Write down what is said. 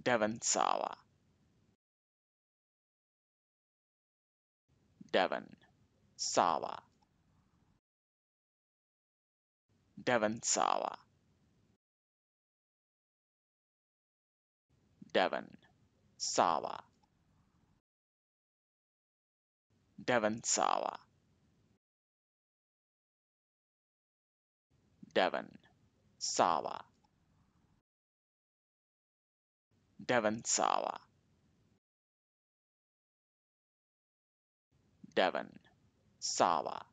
Devon Sawa. Devon Sawa. Devon Sawa. Devon Sawa. Devon Sawa. Devon Sawa. Devon Sawa. Devon Sawa.